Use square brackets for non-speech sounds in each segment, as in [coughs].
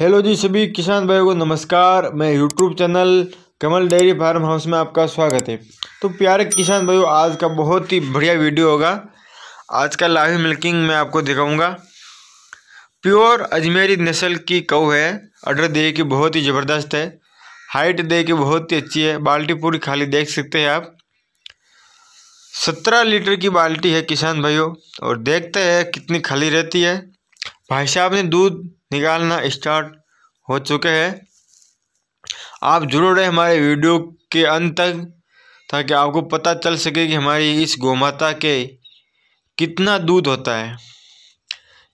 hello जी सभी किसान भाइयों को नमस्कार मैं YouTube channel Kamal dairy farm house में आपका स्वागत है तो प्यारे किसान भाइयों आज का बहुत ही बढ़िया वीडियो होगा आज का लाइव मिल्किंग मैं आपको दिखाऊंगा प्योर अजमेरी नस्ल की कऊ है ऑर्डर दे की बहुत ही ज़बरदस्त है हाइट दे की बहुत ही अच्छी है बाल्टी पूरी खाली देख सकते हैं आप सत्रह लीटर की बाल्टी है किसान भाइयों और देखते हैं कितनी खाली रहती है भाई साहब ने दूध निकालना स्टार्ट हो चुके हैं आप जुड़ो रहे हमारे वीडियो के अंत तक ताकि आपको पता चल सके कि हमारी इस गोमाता के कितना दूध होता है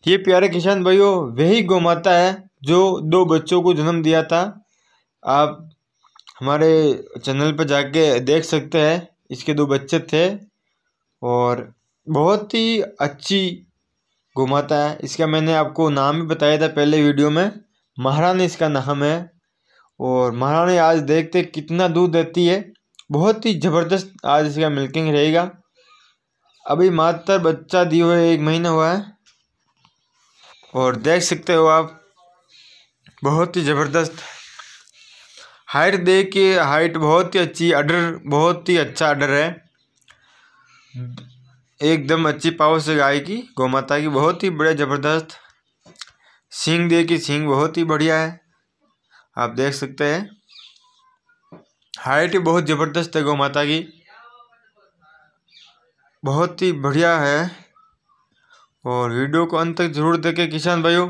ये प्यारे किसान भाइयों वही गौमाता है जो दो बच्चों को जन्म दिया था आप हमारे चैनल पर जाके देख सकते हैं इसके दो बच्चे थे और बहुत ही अच्छी घुमाता है इसका मैंने आपको नाम भी बताया था पहले वीडियो में महारानी इसका नाम है और महारानी आज देखते कितना दूध देती है बहुत ही ज़बरदस्त आज इसका मिल्किंग रहेगा अभी मात्र बच्चा दिए हुए एक महीना हुआ है और देख सकते हो आप बहुत ही ज़बरदस्त हाइट देख के हाइट बहुत ही अच्छी अडर बहुत ही अच्छा अडर है एकदम अच्छी पावर से गाय की गौ माता की बहुत ही बड़े ज़बरदस्त सींग दे की सींग बहुत ही बढ़िया है आप देख सकते हैं हाइट बहुत ज़बरदस्त है गौ माता की बहुत ही बढ़िया है और वीडियो को अंत तक जरूर देखें किसान भाइयों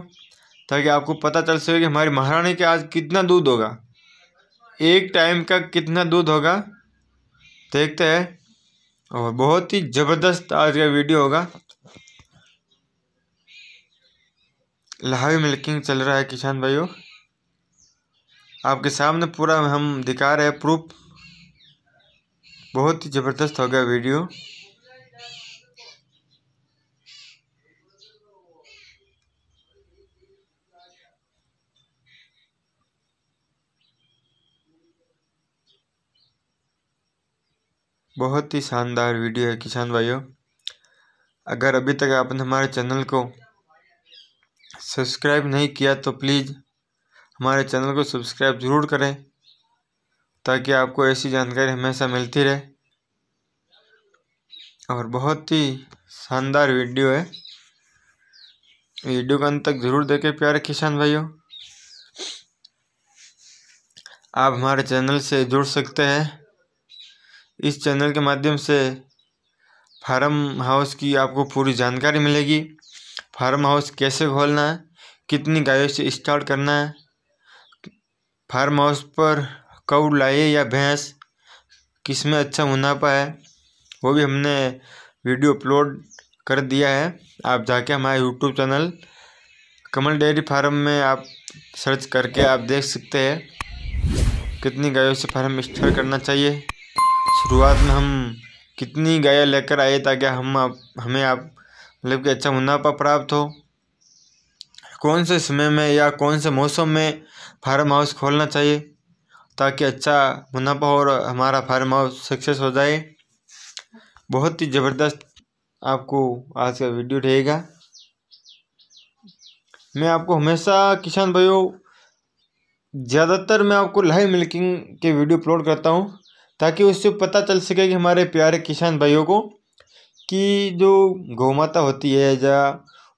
ताकि आपको पता चल सके कि हमारी महारानी के आज कितना दूध होगा एक टाइम का कितना दूध होगा देखते हैं और बहुत ही ज़बरदस्त आज का वीडियो होगा लाइव मिल्किंग चल रहा है किसान भाइयों आपके सामने पूरा हम दिखा रहे हैं प्रूफ बहुत ही ज़बरदस्त हो गया वीडियो बहुत ही शानदार वीडियो है किसान भाइयों अगर अभी तक आपने हमारे चैनल को सब्सक्राइब नहीं किया तो प्लीज़ हमारे चैनल को सब्सक्राइब ज़रूर करें ताकि आपको ऐसी जानकारी हमेशा मिलती रहे और बहुत ही शानदार वीडियो है वीडियो का अंत तक ज़रूर देखें प्यारे किसान भाइयों आप हमारे चैनल से जुड़ सकते हैं इस चैनल के माध्यम से फार्म हाउस की आपको पूरी जानकारी मिलेगी फार्म हाउस कैसे खोलना है कितनी गायों से स्टार्ट करना है फार्म हाउस पर कौ लाए या भैंस किस में अच्छा मुनाफा है वो भी हमने वीडियो अपलोड कर दिया है आप जाके हमारे YouTube channel Kamal dairy farm में आप सर्च करके आप देख सकते हैं कितनी गायों से फार्म स्टार्ट करना चाहिए शुरुआत में हम कितनी गाय लेकर आए ताकि हम आप हमें आप मतलब कि अच्छा मुनाफा प्राप्त हो कौन से समय में या कौन से मौसम में फार्म हाउस खोलना चाहिए ताकि अच्छा मुनाफा और हमारा फार्म हाउस सक्सेस हो जाए बहुत ही ज़बरदस्त आपको आज का वीडियो रहेगा मैं आपको हमेशा किसान भाइयों ज़्यादातर मैं आपको लाइव मिल्किंग के वीडियो अपलोड करता हूँ ताकि उससे पता चल सके कि हमारे प्यारे किसान भाइयों को कि जो गौमाता होती है या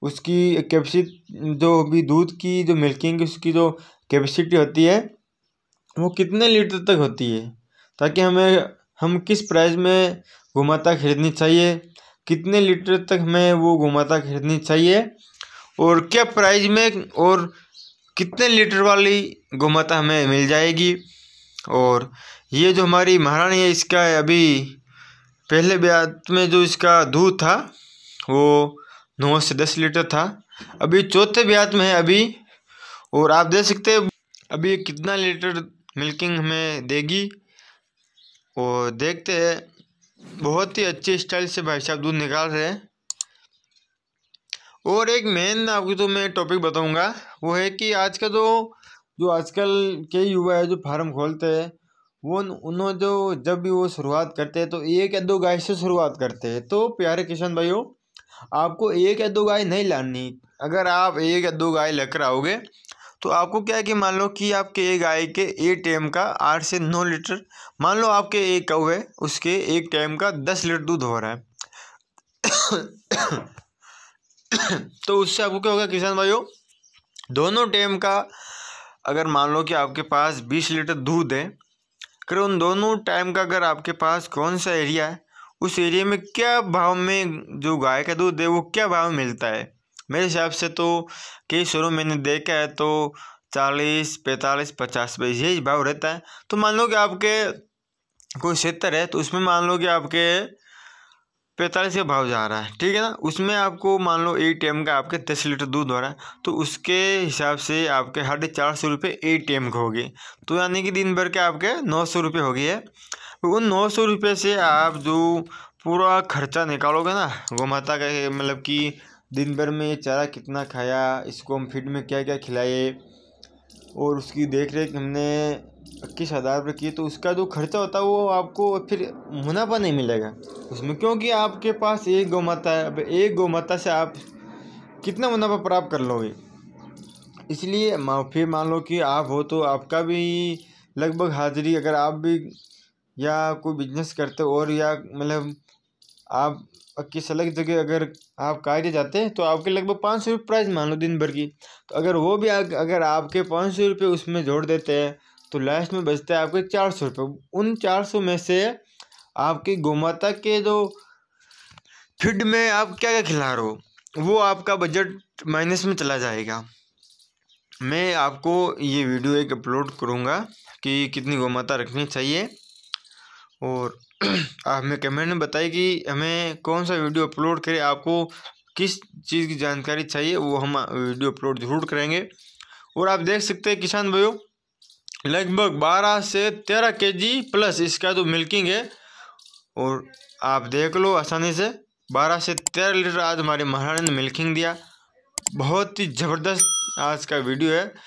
उसकी कैपेसिटी जो भी दूध की जो मिल्किंग उसकी जो कैपेसिटी होती है वो कितने लीटर तक होती है ताकि हमें हम किस प्राइस में माता खरीदनी चाहिए कितने लीटर तक हमें वो माता खरीदनी चाहिए और क्या प्राइस में और कितने लीटर वाली माता हमें मिल जाएगी और ये जो हमारी महारानी है इसका अभी पहले ब्याज में जो इसका दूध था वो नौ से दस लीटर था अभी चौथे ब्याज में है अभी और आप देख सकते हैं अभी कितना लीटर मिल्किंग हमें देगी और देखते हैं बहुत ही अच्छे स्टाइल से भाई साहब दूध निकाल रहे हैं और एक मेन आपको तो मैं टॉपिक बताऊंगा वो है कि आज का जो तो जो आजकल के युवा है जो फार्म खोलते हैं वो उन्होंने जो जब भी वो शुरुआत करते हैं तो एक या दो गाय से शुरुआत करते हैं तो प्यारे किशन भाइयों आपको एक या दो गाय नहीं लानी अगर आप एक या दो गाय लेकर आओगे तो आपको क्या है कि मान लो कि आपके एक गाय के एक टाइम का आठ से नौ लीटर मान लो आपके एक कौ है उसके एक टाइम का दस लीटर दूध हो रहा है [coughs] तो उससे आपको क्या होगा किसान भाइयों दोनों टाइम का अगर मान लो कि आपके पास बीस लीटर दूध है अगर उन दोनों टाइम का अगर आपके पास कौन सा एरिया है उस एरिया में क्या भाव में जो गाय का दूध है वो क्या भाव मिलता है मेरे हिसाब से तो कई शुरू मैंने देखा है तो चालीस पैंतालीस पचास रुपये यही भाव रहता है तो मान लो कि आपके कोई क्षेत्र है तो उसमें मान लो कि आपके पैंतालीस का भाव जा रहा है ठीक है ना उसमें आपको मान लो ए टी का आपके दस लीटर दूध हो रहा है तो उसके हिसाब से आपके डे चार सौ रुपये ए टी का होगी तो यानी कि दिन भर के आपके नौ सौ रुपये हो गए है तो उन नौ सौ रुपये से आप जो पूरा खर्चा निकालोगे ना गौ माता का मतलब कि दिन भर में चारा कितना खाया इसको हम फीड में क्या क्या खिलाए और उसकी देख रेख हमने इक्कीस हज़ार रुपये की तो उसका जो खर्चा होता है वो आपको फिर मुनाफा नहीं मिलेगा उसमें क्योंकि आपके पास एक गौ माता है अब एक गौ माता से आप कितना मुनाफा प्राप्त कर लोगे इसलिए फिर मान लो कि आप हो तो आपका भी लगभग हाजिरी अगर आप भी या कोई बिजनेस करते हो और या मतलब आप किस अलग जगह अगर आप कायदे जाते हैं तो आपके लगभग पाँच सौ रुपये प्राइज़ मान लो दिन भर की तो अगर वो भी अगर आपके पाँच सौ रुपये उसमें जोड़ देते हैं तो लास्ट में बचते हैं आपके चार सौ रुपये उन चार सौ में से आपकी गोमाता के जो फीड में आप क्या क्या खिला रहे हो वो आपका बजट माइनस में चला जाएगा मैं आपको ये वीडियो एक अपलोड करूँगा कि कितनी गोमाता रखनी चाहिए और [clears throat] आप हमें कमेंट में बताइए कि हमें कौन सा वीडियो अपलोड करें आपको किस चीज़ की जानकारी चाहिए वो हम वीडियो अपलोड ज़रूर करेंगे और आप देख सकते हैं किसान भाइयों लगभग 12 से 13 केजी प्लस इसका जो तो मिल्किंग है और आप देख लो आसानी से 12 से 13 लीटर आज हमारे महाराणा ने मिल्किंग दिया बहुत ही ज़बरदस्त आज का वीडियो है